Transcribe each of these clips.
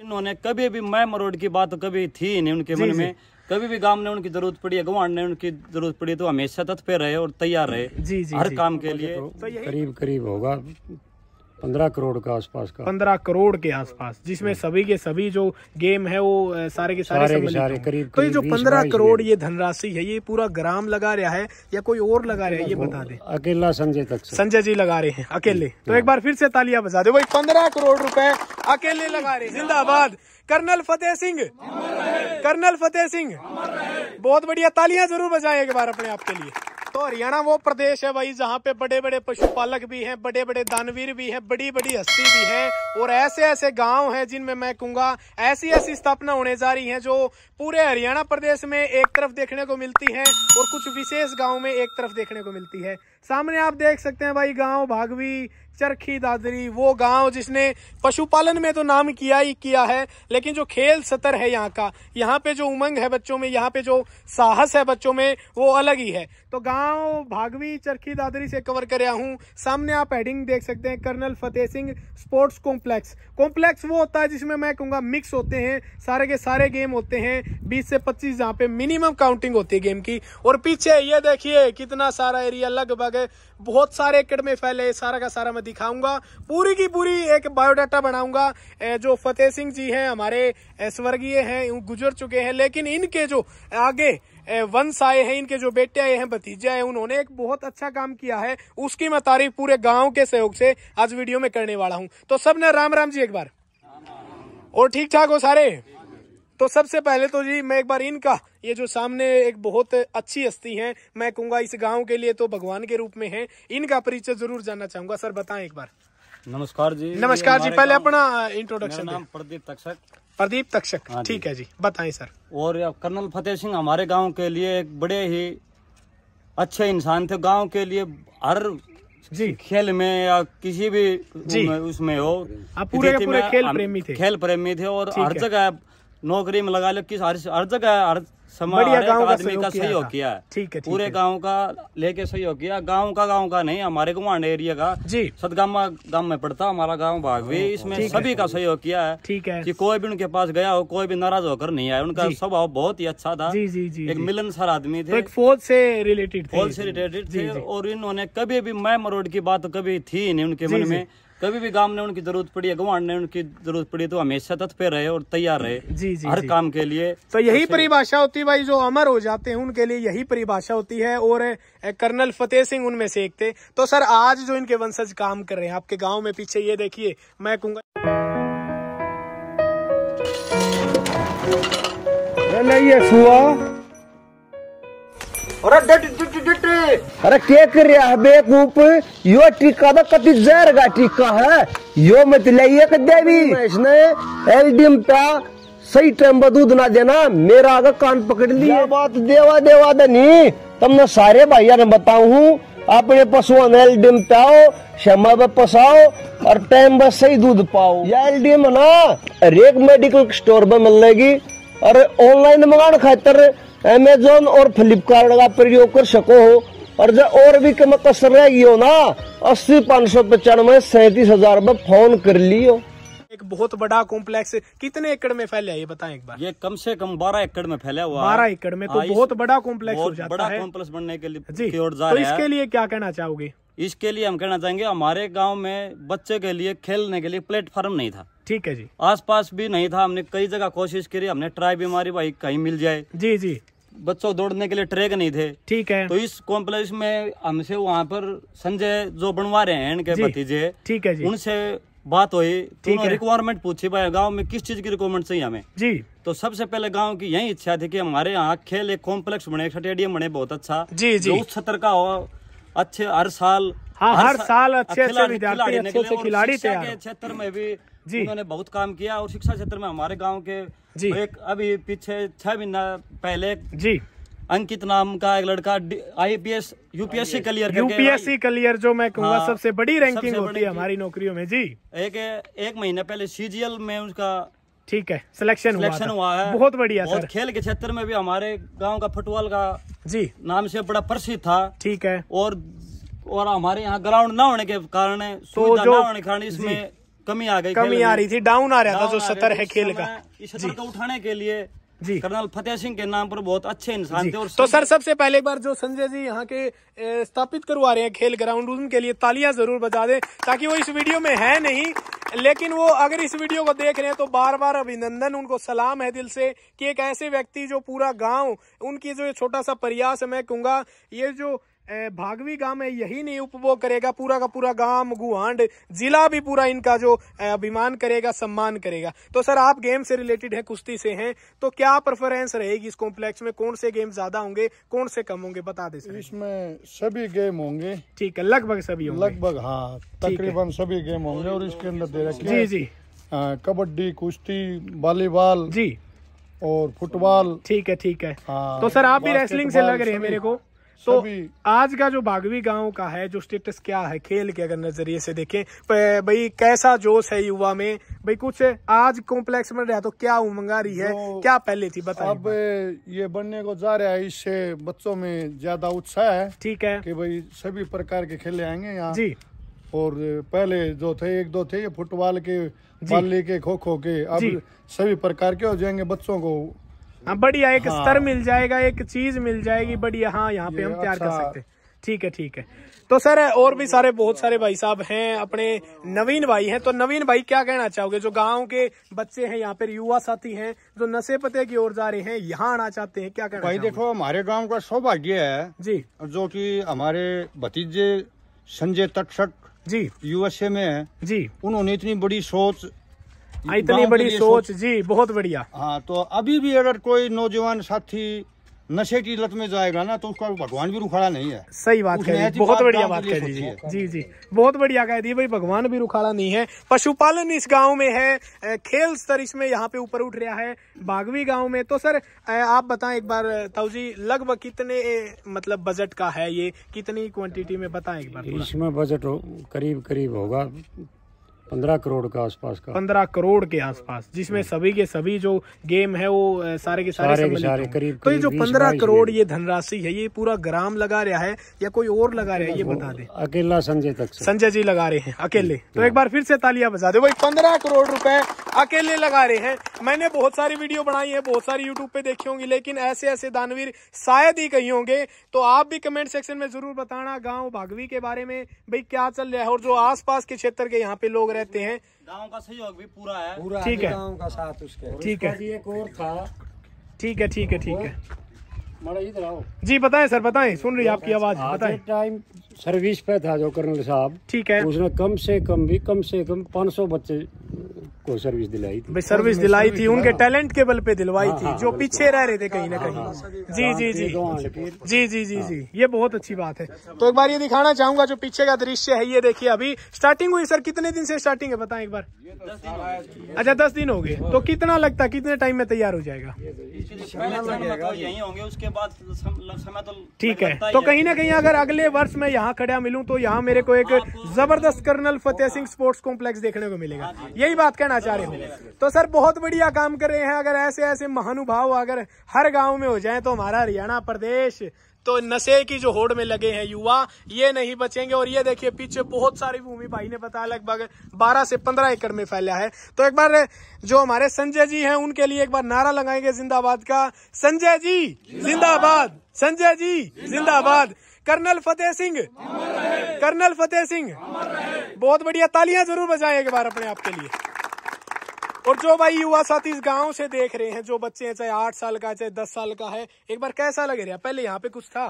इन्होंने कभी भी मैं मरोड़ की बात कभी थी नहीं उनके मन में कभी भी गांव ने उनकी जरूरत पड़ी है गवान ने उनकी जरूरत पड़ी तो हमेशा तत्पर रहे और तैयार रहे जी, जी, हर जी, काम के लिए तो तो करीब करीब होगा पंद्रह करोड़ के आसपास का पंद्रह करोड़ के आसपास जिसमें हम्म। सभी के सभी जो गेम है वो सारे के सारे, सारे, के सारे करीब तो ये जो पंद्रह करोड़ ये धनराशि है ये पूरा ग्राम लगा रहा है या कोई और लगा रहा है ये बता दे अकेला संजय तक संजय जी लगा रहे हैं अकेले हम्म। तो एक बार फिर से तालियां बजा दे भाई पंद्रह करोड़ रूपए अकेले लगा रहे जिंदाबाद कर्नल फतेह सिंह कर्नल फतेह सिंह बहुत बढ़िया तालियां जरूर बजाए एक बार अपने आप के लिए तो हरियाणा वो प्रदेश है भाई जहाँ पे बड़े बड़े पशुपालक भी हैं बड़े बड़े दानवीर भी हैं बड़ी बड़ी हस्ती भी हैं और ऐसे ऐसे गांव हैं जिनमें मैं कहूंगा ऐसी ऐसी स्थापना होने जा रही है जो पूरे हरियाणा प्रदेश में एक तरफ देखने को मिलती है और कुछ विशेष गाँव में एक तरफ देखने को मिलती है सामने आप देख सकते हैं भाई गांव भागवी चरखी दादरी वो गांव जिसने पशुपालन में तो नाम किया ही किया है लेकिन जो खेल सतर है यहाँ का यहाँ पे जो उमंग है बच्चों में यहाँ पे जो साहस है बच्चों में वो अलग ही है तो गांव भागवी चरखी दादरी से कवर कर हूँ सामने आप हेडिंग देख सकते हैं colonel Fateh Singh sports complex complex वो होता है जिसमें मैं कहूँगा मिक्स होते हैं सारे के सारे गेम होते हैं बीस से पच्चीस जहाँ पे मिनिमम काउंटिंग होती है गेम की और पीछे ये देखिए कितना सारा एरिया लगभग गए बहुत सारे एकड़ में फैले सारा का सारा मैं दिखाऊंगा पूरी की पूरी एक बायोडाटा बनाऊंगा जो फतेह सिंह जी हैं हमारे स्वर्गीय हैं गुजर चुके हैं लेकिन इनके जो आगे वंश आए हैं इनके जो बेटे आए हैं भतीजे आए उन्होंने एक बहुत अच्छा काम किया है उसकी मैं तारीफ पूरे गाँव के सहयोग से आज वीडियो में करने वाला हूँ तो सबने राम राम जी एक बार और ठीक ठाक हो सारे तो सबसे पहले तो जी मैं एक बार इनका ये जो सामने एक बहुत अच्छी हस्ती हैं मैं कहूंगा इस गांव के लिए तो भगवान के रूप में हैं इनका परिचय जरूर जानना चाहूंगा सर बताएं एक बार नमस्कार जी नमस्कार जी पहले अपना इंट्रोडक्शन नाम प्रदीप तक्षक प्रदीप तक्षक हाँ ठीक है जी बताएं सर और कर्नल फतेह सिंह हमारे गाँव के लिए एक बड़े ही अच्छे इंसान थे गाँव के लिए हर जी खेल में या किसी भी उसमें हो पूरे पूरे खेल प्रेमी थे खेल प्रेमी थे और हर जगह नौकरी में लगा लो किस हर हर जगह हर समाज आदमी का सहयोग किया है ठीक है पूरे गांव का लेके सहयोग किया गांव का गांव का नहीं हमारे गुमांड एरिया का जी सदगामा गांव में पड़ता हमारा गांव भी इसमें सभी का सहयोग किया है ठीक है कि कोई भी उनके पास गया हो कोई भी नाराज होकर नहीं आया उनका स्वभाव बहुत ही अच्छा था जी जी जी एक मिलनसार आदमी थे तो एक फौज से रिलेटेड फौज से रिलेटेड थे और इन्होंने कभी भी मैम रोड की बात कभी थी नहीं उनके मन में कभी भी गांव ने उनकी जरूरत पड़ी है गुआ ने उनकी जरूरत पड़ी तो हमेशा तत्पर रहे और तैयार रहे जी जी हर जी। काम के लिए तो यही तो परिभाषा होती है भाई जो अमर हो जाते हैं उनके लिए यही परिभाषा होती है और कर्नल फतेह सिंह उनमें से एक थे तो सर आज जो इनके वंशज काम कर रहे हैं आपके गाँव में पीछे ये देखिए मैं कहूँगा नहीं ये सुआ अरे टेक रहा बेकूप यो टीका तो कति जहर का टीका है यो मत लाइए देवी इसने एलडीएम पे सही टाइम पर दूध ना देना मेरा आगे कान पकड़ लिए बात देवा देवा दनी तुमने सारे भाइयों ने बताऊ अपने पशुओं ने एलडीएम पाओ शमा पे पसाओ और टाइम पर सही दूध पाओ ये एलडीएम ना एक मेडिकल स्टोर पर मिलेगी और ऑनलाइन मंगाने खातर अमेजोन और फ्लिपकार्ट का प्रयोग कर सको हो और जब और भी कम कसर रह गई हो ना अस्सी पाँच सौ पचानवे सैतीस हजार में फोन कर लियो एक बहुत बड़ा कॉम्प्लेक्स कितने एकड़ में फैला है ये बताएं एक बार ये कम से कम बारह एकड़ में फैला हुआ बारह एकड़ में तो आ, हाँ, बहुत बड़ा कॉम्प्लेक्स हो जाता बड़ा है कॉम्प्लेक्स बनने के लिए जी तो इसके लिए क्या कहना चाहोगे इसके लिए हम कहना चाहेंगे हमारे गाँव में बच्चे के लिए खेलने के लिए प्लेटफॉर्म नहीं था ठीक है जी आसपास भी नहीं था हमने कई जगह कोशिश करी हमने ट्राई भी मारी भाई कहीं मिल जाए जी जी बच्चों दौड़ने के लिए ट्रैक नहीं थे ठीक है तो इस कॉम्प्लेक्स में हमसे वहाँ पर संजय जो बनवा रहे हैं इनके भतीजे ठीक है जी उनसे बात हुई तो ठीक है रिक्वायरमेंट पूछी भाई गांव में किस चीज की रिक्वायरमेंट चाहिए हमें जी तो सबसे पहले गांव की यही इच्छा थी कि हमारे यहाँ खेल एक कॉम्प्लेक्स बने स्टेडियम बने बहुत अच्छा जी जी उस क्षेत्र का हो अच्छे हर साल हाँ, हर, हर साल अच्छे अच्छे खिलाड़ी निकले क्षेत्र में भी जी उन्होंने बहुत काम किया और शिक्षा क्षेत्र में हमारे गाँव के जी एक अभी पीछे छह महीना पहले जी अंकित नाम का एक लड़का IPS UPSC clear UPSC clear जो मैं कहूँगा हाँ, सबसे बड़ी रैंकिंग सबसे होती है हमारी नौकरियों में जी एक एक महीने पहले सीजीएल में उसका ठीक है सिलेक्शन सिलेक्शन हुआ, हुआ है बहुत बढ़िया और खेल के क्षेत्र में भी हमारे गांव का फुटबॉल का जी नाम से बड़ा प्रसिद्ध था ठीक है और और हमारे यहाँ ग्राउंड न होने के कारण तो सुविधा न होने के कारण इसमें कमी आ गई कमी आ रही थी डाउन आ रहा था जो सतर है खेल का इस सतर को उठाने के लिए जी कर्नल फतेह सिंह के नाम पर बहुत अच्छे इंसान थे और तो सर सबसे पहले एक बार जो संजय जी यहाँ के स्थापित करवा रहे हैं खेल ग्राउंड के लिए तालियां जरूर बजा दें ताकि वो इस वीडियो में है नहीं लेकिन वो अगर इस वीडियो को देख रहे हैं तो बार बार अभिनंदन उनको सलाम है दिल से कि एक ऐसे व्यक्ति जो पूरा गांव उनकी जो छोटा सा प्रयास मैं कहूंगा ये जो भागवी गांव में यही नहीं उपभोग करेगा पूरा का पूरा गांव गुहांड जिला भी पूरा इनका जो अभिमान करेगा सम्मान करेगा तो सर आप गेम से रिलेटेड हैं कुश्ती से हैं तो क्या प्रेफरेंस रहेगी इस कॉम्प्लेक्स में कौन से गेम ज्यादा होंगे कौन से कम होंगे बता दे सर इसमें सभी गेम होंगे ठीक है लगभग सभी होंगे लगभग हाँ तकरीबन सभी गेम होंगे और इसके अंदर दे रखे जी जी हाँ, कबड्डी कुश्ती वॉलीबॉल जी और फुटबॉल ठीक है ठीक है हाँ, तो सर आप भी रेसलिंग से लग रहे हैं मेरे को तो आज का जो बागवी गांव का है जो स्टेटस क्या है खेल के अगर नजरिए से देखें भाई कैसा जोश है युवा में भाई कुछ आज कॉम्प्लेक्स में रहा तो क्या उमंग आ रही है क्या पहले थी बता अब ये बनने को जा रहा है इससे बच्चों में ज्यादा उत्साह है ठीक है की भाई सभी प्रकार के खेले आएंगे यहाँ जी और पहले जो थे एक दो थे ये फुटबॉल के बाली के खो खो के अब सभी प्रकार के हो जाएंगे बच्चों को हाँ बढ़िया एक हाँ। स्तर मिल जाएगा एक चीज मिल जाएगी बढ़िया हाँ यहाँ पे हम तैयार कर अच्छा। सकते हैं ठीक है ठीक है तो सर और भी सारे बहुत सारे भाई साहब हैं अपने नवीन भाई हैं तो नवीन भाई क्या कहना चाहोगे जो गांव के बच्चे हैं यहाँ पे युवा साथी हैं जो नशे पते की ओर जा रहे हैं यहाँ आना चाहते हैं क्या कहना भाई देखो हमारे गांव का सौभाग्य है जी जो कि हमारे भतीजे संजय तक्षक जी यूएसए में है जी उन्होंने इतनी बड़ी सोच इतनी बड़ी सोच जी बहुत बढ़िया हाँ तो अभी भी अगर कोई नौजवान साथी नशे की लत में जाएगा ना तो उसका भगवान भी रुखाड़ा नहीं है सही बात है बहुत बढ़िया बात कह जी जी जी बहुत बढ़िया कह दी भाई भगवान भी रुखाड़ा नहीं है पशुपालन इस गांव में है खेल स्तर इसमें यहाँ पे ऊपर उठ रहा है बागवी गांव में तो सर आप बताएं एक बार ताऊ जी लगभग कितने मतलब बजट का है ये कितनी क्वान्टिटी में बताए एक बार इसमें बजट करीब करीब होगा पंद्रह करोड़ के आसपास का पंद्रह करोड़ के आसपास जिसमें हम्म। सभी के सभी जो गेम है वो सारे के सारे, सारे, के सारे करीब तो ये जो पंद्रह करोड़ ये धनराशि है ये पूरा ग्राम लगा रहा है या कोई और लगा रहा है ये बता दे अकेला संजय तक संजय जी लगा रहे हैं अकेले हम्म। तो एक बार फिर से तालियां बजा दे वही पंद्रह करोड़ रूपए अकेले लगा रहे हैं मैंने बहुत सारी वीडियो बनाई है बहुत सारी यूट्यूब पे देखी होंगी लेकिन ऐसे ऐसे दानवीर शायद ही कहीं होंगे तो आप भी कमेंट सेक्शन में जरूर बताना गाँव भागवी के बारे में भाई क्या चल रहा है और जो आस के क्षेत्र के यहाँ पे लोग रहते हैं गाँव का सहयोग भी पूरा है पूरा ठीक है गाँव का साथ उसके ठीक है एक और था ठीक है ठीक है ठीक है जी बताएं सर बताएं सुन रही है आपकी आवाज बताएं टाइम सर्विस पे था जो कर्नल साहब ठीक है उसने कम से कम भी कम से कम 500 बच्चे को सर्विस दिलाई थी सर्विस दिलाई थी उनके हाँ। टैलेंट के बल पे दिलवाई हाँ, थी हाँ, जो पीछे रह रहे थे कहीं ना कहीं जी जी जी जी जी जी जी ये बहुत अच्छी बात है तो एक बार ये दिखाना चाहूंगा जो पीछे का दृश्य है ये देखिए अभी स्टार्टिंग हुई सर कितने दिन से स्टार्टिंग है बताए एक बार अच्छा दस दिन हो गए तो कितना लगता है कितने टाइम में तैयार हो जाएगा तो यही होंगे उसके बाद तो ठीक है तो कहीं ना कहीं अगर अगले वर्ष में यहाँ यहाँ खड़ा मिलूं तो यहाँ मेरे को एक जबरदस्त colonel Fateh Singh sports complex देखने को मिलेगा यही बात कहना चाह रहे हो तो सर बहुत बढ़िया काम कर रहे हैं अगर ऐसे ऐसे महानुभाव अगर हर गाँव में हो जाए तो हमारा हरियाणा प्रदेश तो नशे की जो होड़ में लगे हैं युवा ये नहीं बचेंगे और ये देखिए पीछे बहुत सारी भूमि भाई ने बताया लगभग 12 से 15 एकड़ में फैला है तो एक बार जो हमारे संजय जी हैं उनके लिए एक बार नारा लगाएंगे जिंदाबाद का संजय जी जिंदाबाद संजय जी जिंदाबाद कर्नल फतेह सिंह कर्नल फतेह सिंह बहुत बढ़िया तालियां जरूर बजाएं एक बार अपने आप के लिए और जो भाई युवा साथी इस गांव से देख रहे हैं जो बच्चे हैं चाहे आठ साल का चाहे दस साल का है एक बार कैसा लग रहा पहले यहाँ पे कुछ था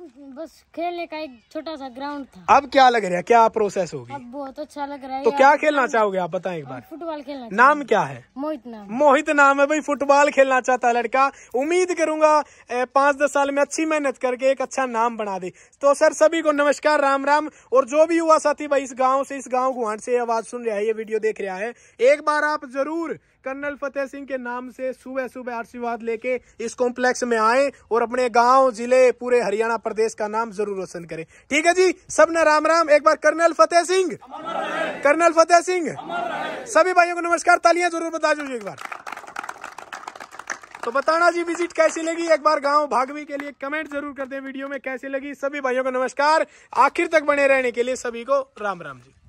बस खेलने का एक छोटा सा ग्राउंड था अब क्या लग रहा है क्या प्रोसेस होगी अब बहुत अच्छा लग रहा है तो क्या खेलना चाहोगे आप बताएं एक बार फुटबॉल खेलना नाम क्या है मोहित नाम मोहित नाम है भाई फुटबॉल खेलना चाहता है लड़का उम्मीद करूंगा पाँच दस साल में अच्छी मेहनत करके एक अच्छा नाम बना दे तो सर सभी को नमस्कार राम राम और जो भी युवा साथी भाई इस गाँव से इस गाँव गुहाट से आवाज सुन रहा है ये वीडियो देख रहा है एक बार आप जरूर कर्नल फतेह सिंह के नाम से सुबह सुबह आशीर्वाद लेके इस कॉम्प्लेक्स में आए और अपने गांव जिले पूरे हरियाणा प्रदेश का नाम जरूर रोशन करें ठीक है जी सब ने राम राम एक बार कर्नल फतेह सिंह कर्नल फतेह सिंह सभी भाइयों को नमस्कार तालियां जरूर बता दीजिए एक बार तो बताना जी विजिट कैसी लगी एक बार गांव भागवी के लिए कमेंट जरूर कर दें वीडियो में कैसी लगी सभी भाइयों को नमस्कार आखिर तक बने रहने के लिए सभी को राम राम जी